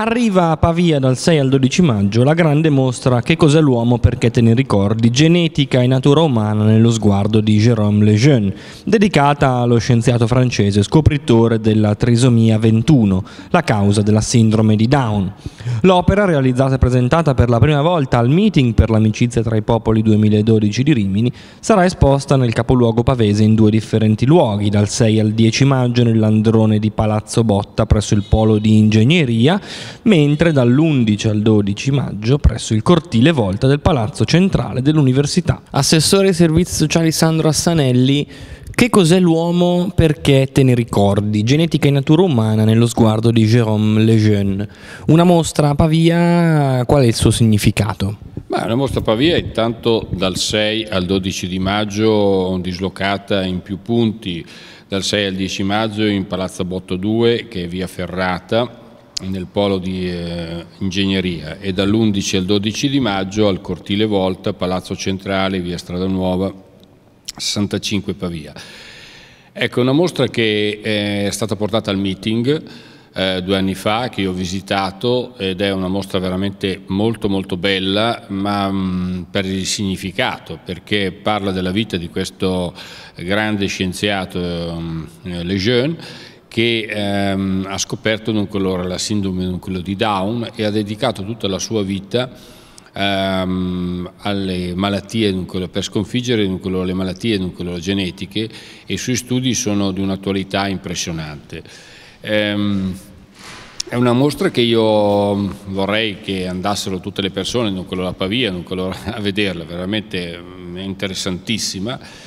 Arriva a Pavia dal 6 al 12 maggio la grande mostra Che cos'è l'uomo perché te ne ricordi? Genetica e natura umana nello sguardo di Jérôme Lejeune, dedicata allo scienziato francese scopritore della trisomia 21, la causa della sindrome di Down. L'opera, realizzata e presentata per la prima volta al Meeting per l'amicizia tra i popoli 2012 di Rimini, sarà esposta nel capoluogo pavese in due differenti luoghi, dal 6 al 10 maggio nell'androne di Palazzo Botta presso il Polo di Ingegneria mentre dall'11 al 12 maggio presso il cortile volta del Palazzo Centrale dell'Università. Assessore ai servizi sociali Sandro Assanelli, che cos'è l'uomo perché te ne ricordi? Genetica e natura umana nello sguardo di Jérôme Lejeune. Una mostra a Pavia, qual è il suo significato? Beh, la mostra a Pavia intanto dal 6 al 12 di maggio dislocata in più punti, dal 6 al 10 maggio in Palazzo Botto 2 che è via Ferrata, nel polo di eh, ingegneria e dall'11 al 12 di maggio al Cortile Volta, Palazzo Centrale, via Strada Nuova, 65 Pavia. Ecco, una mostra che eh, è stata portata al meeting eh, due anni fa, che io ho visitato ed è una mostra veramente molto molto bella, ma mh, mm, per il significato, perché parla della vita di questo grande scienziato eh, mm, Lejeune, che ehm, ha scoperto allora, la sindrome nucleo di Down e ha dedicato tutta la sua vita ehm, alle malattie nucleo, per sconfiggere nucleo, le malattie nucleogenetiche e i suoi studi sono di un'attualità impressionante. Ehm, è una mostra che io vorrei che andassero tutte le persone, non quello a Pavia, non quello a vederla, veramente mm, è interessantissima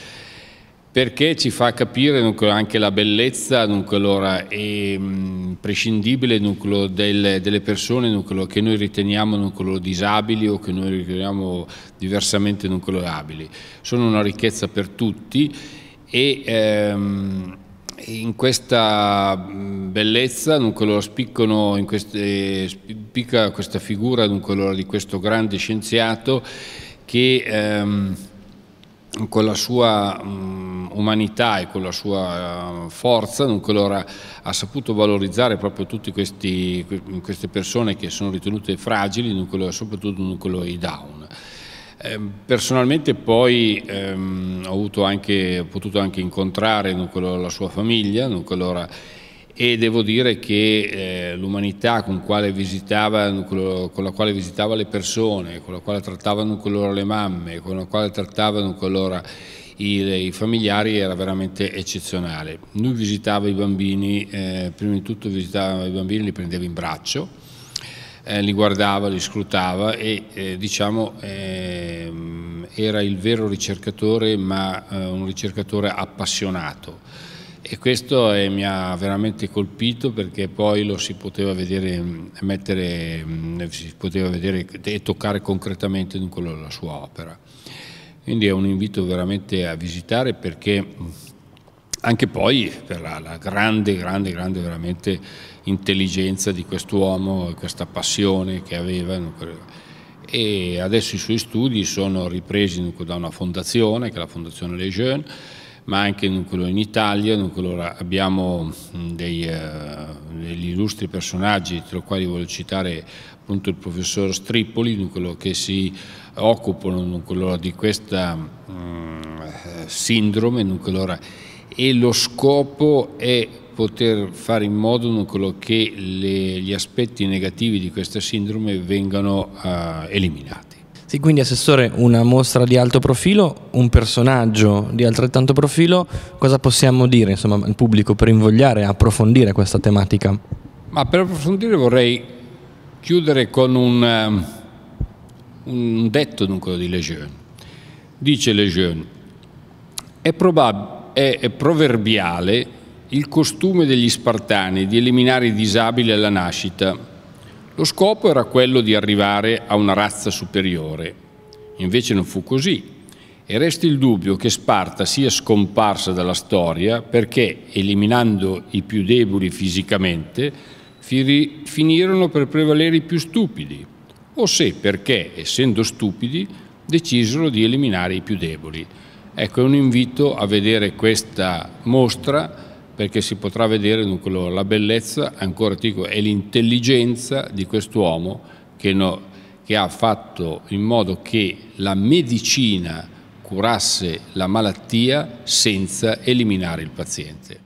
perché ci fa capire dunque, anche la bellezza dunque, allora, è mm, prescindibile dunque, del, delle persone dunque, che noi riteniamo dunque, disabili o che noi riteniamo diversamente dunque, abili. Sono una ricchezza per tutti e ehm, in questa mm, bellezza dunque, allora, spiccano, in queste, spicca questa figura dunque, allora, di questo grande scienziato che... Ehm, con la sua um, umanità e con la sua uh, forza, dunque allora ha saputo valorizzare proprio tutte queste persone che sono ritenute fragili, dunque allora, soprattutto dunque allora, i down. Ehm, personalmente poi ehm, ho, anche, ho, potuto anche incontrare dunque la sua famiglia, dunque allora e devo dire che eh, l'umanità con, con, la quale visitava le persone, con la quale trattavano con loro le mamme, con la quale trattavano con loro i, i familiari era veramente eccezionale. Lui visitava i bambini, eh, prima di tutto visitava i bambini, li prendeva in braccio, eh, li guardava, li scrutava e eh, diciamo ehm, era il vero ricercatore ma eh, un ricercatore appassionato e questo è, eh, mi ha veramente colpito perché poi lo si poteva vedere, mm, mettere, mm, si poteva vedere e toccare concretamente in quello della sua opera. Quindi è un invito veramente a visitare perché mm, anche poi per la, la grande, grande, grande veramente intelligenza di quest'uomo, questa passione che aveva. E adesso i suoi studi sono ripresi da una fondazione, che è la Fondazione Les Jeunes, ma anche Nucolo in Italia. abbiamo mm, dei, eh, degli illustri personaggi, tra i quali voglio citare appunto il professor Stripoli, che si occupano di questa mm, sindrome e lo scopo è poter fare in modo che gli aspetti negativi di questa sindrome vengano eh, eliminati. Sì, quindi assessore, una mostra di alto profilo, un personaggio di altrettanto profilo, cosa possiamo dire insomma, al pubblico per invogliare a approfondire questa tematica? Ma per approfondire vorrei chiudere con un, eh, un detto dunque, di Lejeune. Dice Lejeune, è, è, è proverbiale il costume degli spartani di eliminare i disabili alla nascita lo scopo era quello di arrivare a una razza superiore. Invece non fu così. E resta il dubbio che Sparta sia scomparsa dalla storia perché, eliminando i più deboli fisicamente, finirono per prevalere i più stupidi, o se perché, essendo stupidi, decisero di eliminare i più deboli. Ecco, è un invito a vedere questa mostra perché si potrà vedere dunque, la bellezza, ancora dico, e l'intelligenza di quest'uomo che, no, che ha fatto in modo che la medicina curasse la malattia senza eliminare il paziente.